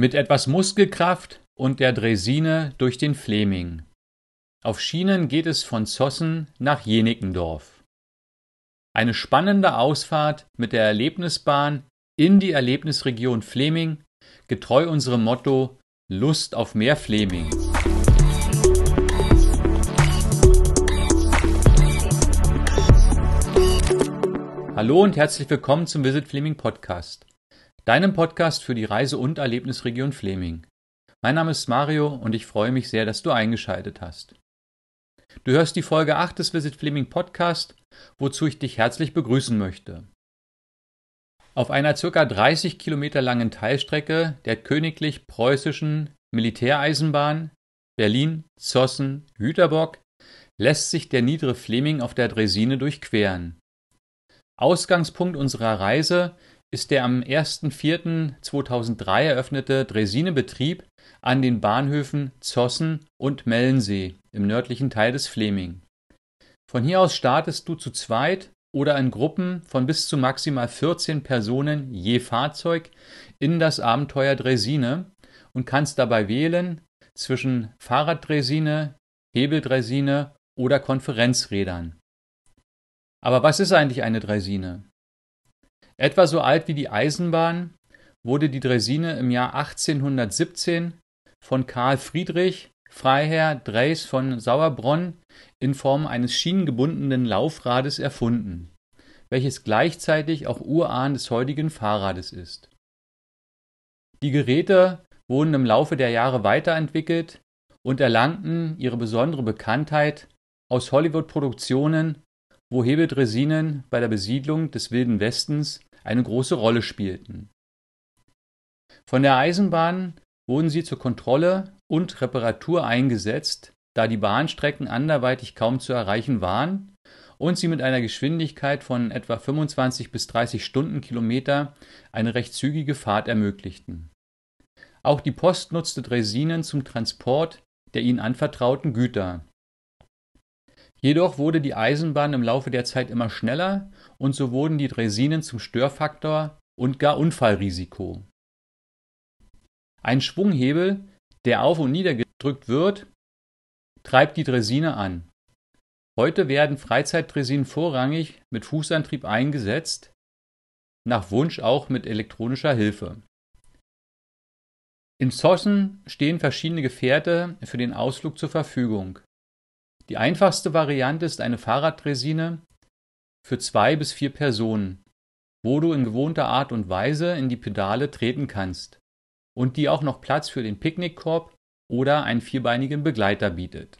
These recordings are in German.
mit etwas Muskelkraft und der Dresine durch den Fleming. Auf Schienen geht es von Zossen nach Jenikendorf. Eine spannende Ausfahrt mit der Erlebnisbahn in die Erlebnisregion Fleming, getreu unserem Motto Lust auf mehr Fleming. Hallo und herzlich willkommen zum Visit Fleming Podcast deinem Podcast für die Reise- und Erlebnisregion Fleming. Mein Name ist Mario und ich freue mich sehr, dass du eingeschaltet hast. Du hörst die Folge 8 des Visit Fleming Podcast, wozu ich dich herzlich begrüßen möchte. Auf einer ca. 30 Kilometer langen Teilstrecke der königlich preußischen Militäreisenbahn Berlin, Zossen, hüterbock lässt sich der niedere Fleming auf der Dresine durchqueren. Ausgangspunkt unserer Reise ist der am 1.4.2003 eröffnete dresine an den Bahnhöfen Zossen und Mellensee im nördlichen Teil des Fleming. Von hier aus startest du zu zweit oder in Gruppen von bis zu maximal 14 Personen je Fahrzeug in das Abenteuer Dresine und kannst dabei wählen zwischen Fahrraddresine, Hebeldresine oder Konferenzrädern. Aber was ist eigentlich eine Dresine? Etwa so alt wie die Eisenbahn wurde die Dresine im Jahr 1817 von Karl Friedrich Freiherr Dreis von Sauerbronn in Form eines schienengebundenen Laufrades erfunden, welches gleichzeitig auch Urahn des heutigen Fahrrades ist. Die Geräte wurden im Laufe der Jahre weiterentwickelt und erlangten ihre besondere Bekanntheit aus Hollywood-Produktionen, wo Hebedresinen bei der Besiedlung des Wilden Westens eine große Rolle spielten. Von der Eisenbahn wurden sie zur Kontrolle und Reparatur eingesetzt, da die Bahnstrecken anderweitig kaum zu erreichen waren und sie mit einer Geschwindigkeit von etwa 25 bis 30 Stundenkilometer eine recht zügige Fahrt ermöglichten. Auch die Post nutzte Dresinen zum Transport der ihnen anvertrauten Güter, Jedoch wurde die Eisenbahn im Laufe der Zeit immer schneller und so wurden die Dresinen zum Störfaktor und gar Unfallrisiko. Ein Schwunghebel, der auf und nieder gedrückt wird, treibt die Dresine an. Heute werden Freizeitdresinen vorrangig mit Fußantrieb eingesetzt, nach Wunsch auch mit elektronischer Hilfe. In Zossen stehen verschiedene Gefährte für den Ausflug zur Verfügung. Die einfachste Variante ist eine Fahrradresine für zwei bis vier Personen, wo du in gewohnter Art und Weise in die Pedale treten kannst und die auch noch Platz für den Picknickkorb oder einen vierbeinigen Begleiter bietet.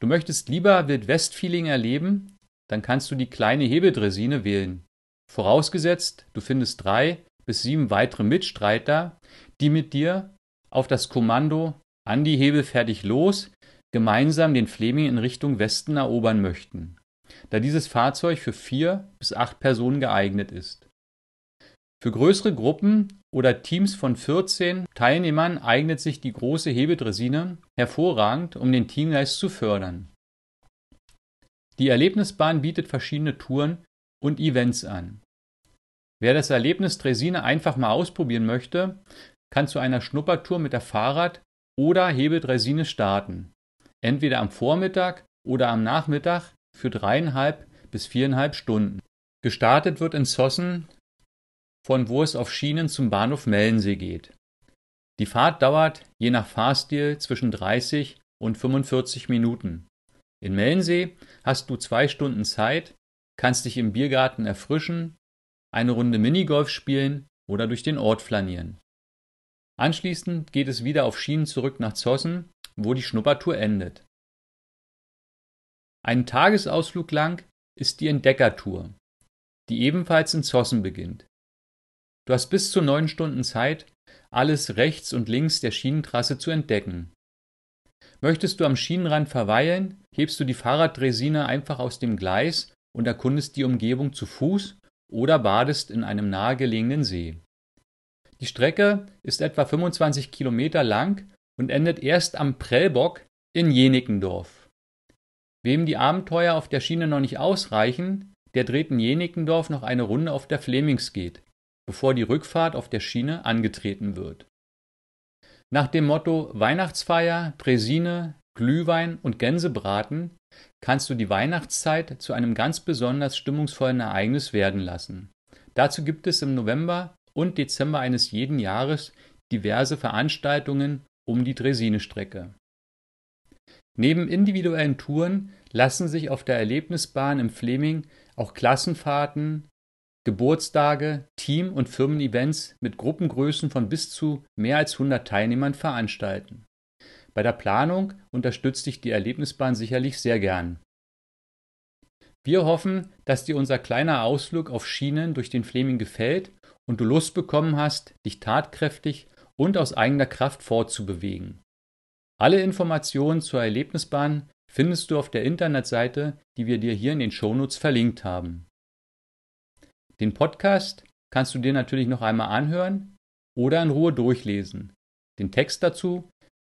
Du möchtest lieber Wildwest-Feeling erleben, dann kannst du die kleine Hebeldresine wählen. Vorausgesetzt, du findest drei bis sieben weitere Mitstreiter, die mit dir auf das Kommando an die Hebel fertig los gemeinsam den Fleming in Richtung Westen erobern möchten, da dieses Fahrzeug für vier bis acht Personen geeignet ist. Für größere Gruppen oder Teams von 14 Teilnehmern eignet sich die große Hebedresine hervorragend, um den Teamgeist zu fördern. Die Erlebnisbahn bietet verschiedene Touren und Events an. Wer das Erlebnis Dresine einfach mal ausprobieren möchte, kann zu einer Schnuppertour mit der Fahrrad- oder Hebedresine starten entweder am Vormittag oder am Nachmittag für dreieinhalb bis viereinhalb Stunden. Gestartet wird in Zossen, von wo es auf Schienen zum Bahnhof Mellensee geht. Die Fahrt dauert je nach Fahrstil zwischen 30 und 45 Minuten. In Mellensee hast du zwei Stunden Zeit, kannst dich im Biergarten erfrischen, eine Runde Minigolf spielen oder durch den Ort flanieren. Anschließend geht es wieder auf Schienen zurück nach Zossen, wo die Schnuppertour endet. Einen Tagesausflug lang ist die Entdeckertour, die ebenfalls in Zossen beginnt. Du hast bis zu neun Stunden Zeit, alles rechts und links der Schienentrasse zu entdecken. Möchtest du am Schienenrand verweilen, hebst du die Fahrraddresine einfach aus dem Gleis und erkundest die Umgebung zu Fuß oder badest in einem nahegelegenen See. Die Strecke ist etwa 25 Kilometer lang und endet erst am Prellbock in Jenikendorf. Wem die Abenteuer auf der Schiene noch nicht ausreichen, der dreht in Jenikendorf noch eine Runde auf der Flemingsgate, bevor die Rückfahrt auf der Schiene angetreten wird. Nach dem Motto Weihnachtsfeier, Präsine, Glühwein und Gänsebraten kannst du die Weihnachtszeit zu einem ganz besonders stimmungsvollen Ereignis werden lassen. Dazu gibt es im November und Dezember eines jeden Jahres diverse Veranstaltungen um die Draisine-Strecke. Neben individuellen Touren lassen sich auf der Erlebnisbahn im Fleming auch Klassenfahrten, Geburtstage, Team- und Firmen-Events mit Gruppengrößen von bis zu mehr als 100 Teilnehmern veranstalten. Bei der Planung unterstützt dich die Erlebnisbahn sicherlich sehr gern. Wir hoffen, dass dir unser kleiner Ausflug auf Schienen durch den Fleming gefällt und du Lust bekommen hast, dich tatkräftig und aus eigener Kraft fortzubewegen. Alle Informationen zur Erlebnisbahn findest du auf der Internetseite, die wir dir hier in den Shownotes verlinkt haben. Den Podcast kannst du dir natürlich noch einmal anhören oder in Ruhe durchlesen. Den Text dazu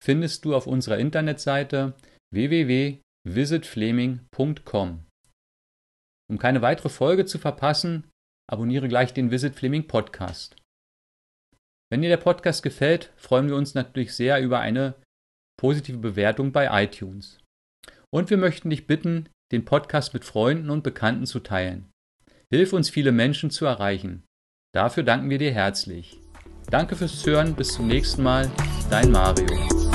findest du auf unserer Internetseite www.visitfleming.com. Um keine weitere Folge zu verpassen, abonniere gleich den Visit Fleming Podcast. Wenn dir der Podcast gefällt, freuen wir uns natürlich sehr über eine positive Bewertung bei iTunes. Und wir möchten dich bitten, den Podcast mit Freunden und Bekannten zu teilen. Hilf uns, viele Menschen zu erreichen. Dafür danken wir dir herzlich. Danke fürs Hören, bis zum nächsten Mal. Dein Mario.